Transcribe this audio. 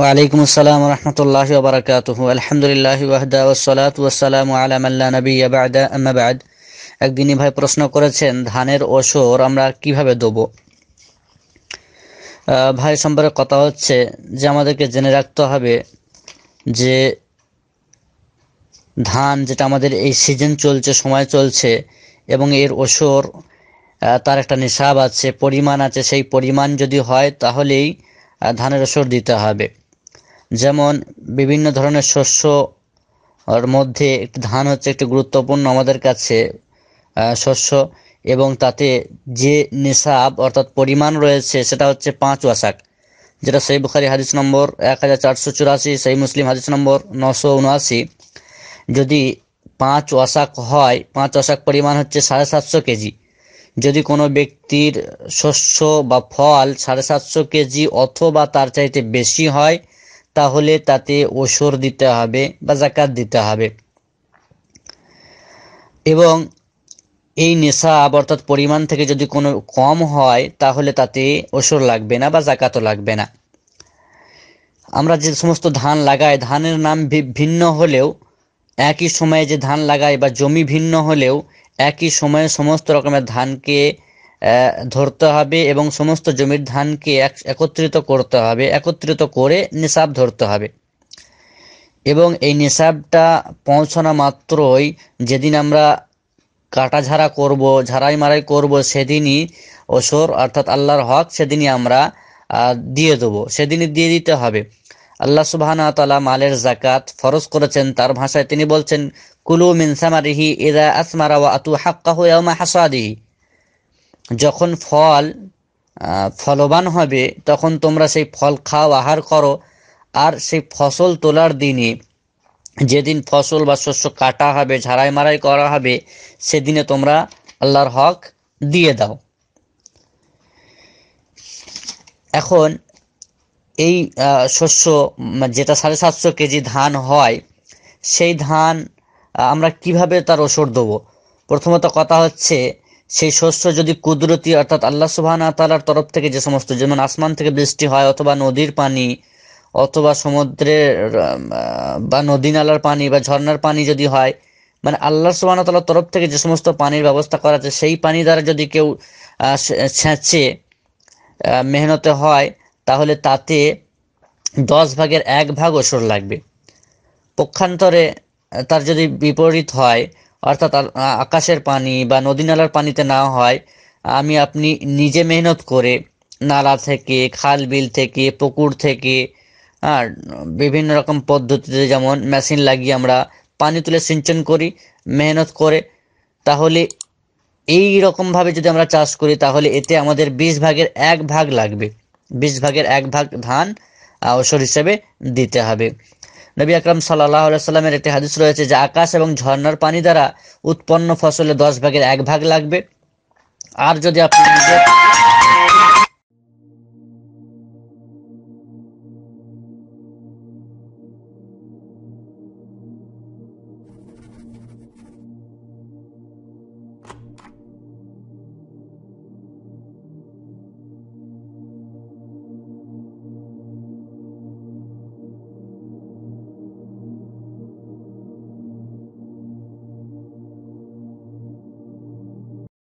ওয়ালাইকুম আসসালাম রহমতুল্লাহ ওবরাকাত আলহামদুলিল্লাহ ওয়াহদা ওসলাত ওসালাম আলামাল্লা নবী আবাদা আমাবাদ একদিনই ভাই প্রশ্ন করেছেন ধানের ওসর আমরা কিভাবে দেব ভাই সম্পর্কে কথা হচ্ছে যে আমাদেরকে জেনে রাখতে হবে যে ধান যেটা আমাদের এই সিজন চলছে সময় চলছে এবং এর ওসর তার একটা নিসাব আছে পরিমাণ আছে সেই পরিমাণ যদি হয় তাহলেই ধানের ওসর দিতে হবে যেমন বিভিন্ন ধরনের শস্য ওর মধ্যে একটি ধান হচ্ছে একটি গুরুত্বপূর্ণ আমাদের কাছে শস্য এবং তাতে যে নিসাব অর্থাৎ পরিমাণ রয়েছে সেটা হচ্ছে পাঁচ ওয়াশাক যেটা সেই বুখারি হাদিস নম্বর এক হাজার চারশো চুরাশি সেই মুসলিম হাদিস নম্বর নশো উনআশি যদি পাঁচ ওয়াশাক হয় পাঁচ ওয়াশাক পরিমাণ হচ্ছে সাড়ে সাতশো কেজি যদি কোনো ব্যক্তির শস্য বা ফল সাড়ে সাতশো কেজি অথবা তার চাইতে বেশি হয় তাহলে তাতে ওসর দিতে হবে বা জাকাত দিতে হবে এবং এই নেশা অর্থাৎ পরিমাণ থেকে যদি কোনো কম হয় তাহলে তাতে ওসর লাগবে না বা জাকাতও লাগবে না আমরা যে সমস্ত ধান লাগাই ধানের নাম ভিন্ন হলেও একই সময়ে যে ধান লাগাই বা জমি ভিন্ন হলেও একই সময়ে সমস্ত রকমের ধানকে ধরতে হবে এবং সমস্ত জমির ধানকে একত্রিত করতে হবে একত্রিত করে নিসাব ধরতে হবে এবং এই নিসাবটা পৌঁছানো মাত্রই যেদিন আমরা কাটা ঝাড়া করব ঝাড়াই মারাই করব সেদিনই ওসর অর্থাৎ আল্লাহর হক সেদিনই আমরা দিয়ে দেবো সেদিনই দিয়ে দিতে হবে আল্লাহ সুবাহ তালা মালের জাকাত ফরজ করেছেন তার ভাষায় তিনি বলছেন কুলু মিনসামারিহি এদা আসমারা ওয়া আতু হাক্কাহু ইয়াউমা হাসাদিহি যখন ফল ফলবান হবে তখন তোমরা সেই ফল খাও আহার করো আর সেই ফসল তোলার দিনে যেদিন ফসল বা শস্য কাটা হবে ঝাড়াই মারাই করা হবে সেদিনে তোমরা আল্লাহর হক দিয়ে দাও এখন এই শস্য যেটা সাড়ে সাতশো কেজি ধান হয় সেই ধান আমরা কিভাবে তার ওষুধ দেবো প্রথমত কথা হচ্ছে সেই শস্য যদি কুদরতি অর্থাৎ আল্লাহ সুবাহ তালার তরফ থেকে যে সমস্ত যেমন আসমান থেকে বৃষ্টি হয় অথবা নদীর পানি অথবা সমুদ্রের বা নদী নালার পানি বা ঝর্নার পানি যদি হয় মানে আল্লাহ সুবাহ তালার তরফ থেকে যে সমস্ত পানির ব্যবস্থা করা আছে সেই পানি দ্বারা যদি কেউ ছেঁচে মেহনতে হয় তাহলে তাতে দশ ভাগের এক ভাগ ওসর লাগবে পক্ষান্তরে তার যদি বিপরীত হয় অর্থাৎ আকাশের পানি বা নদী নালার পানিতে না হয় আমি আপনি নিজে মেহনত করে নালা থেকে খাল বিল থেকে পুকুর থেকে আর বিভিন্ন রকম পদ্ধতিতে যেমন মেশিন লাগিয়ে আমরা পানি তুলে সিঞ্চন করি মেহনত করে তাহলে এই রকমভাবে যদি আমরা চাষ করি তাহলে এতে আমাদের বিশ ভাগের এক ভাগ লাগবে বিশ ভাগের এক ভাগ ধান ঔষধ হিসেবে দিতে হবে নবী আকরম সাল্লাহ সাল্লামের একটি হাদিস রয়েছে যে আকাশ এবং ঝর্নার পানি দ্বারা উৎপন্ন ফসলে দশ ভাগের এক ভাগ লাগবে আর যদি আপনি নিজের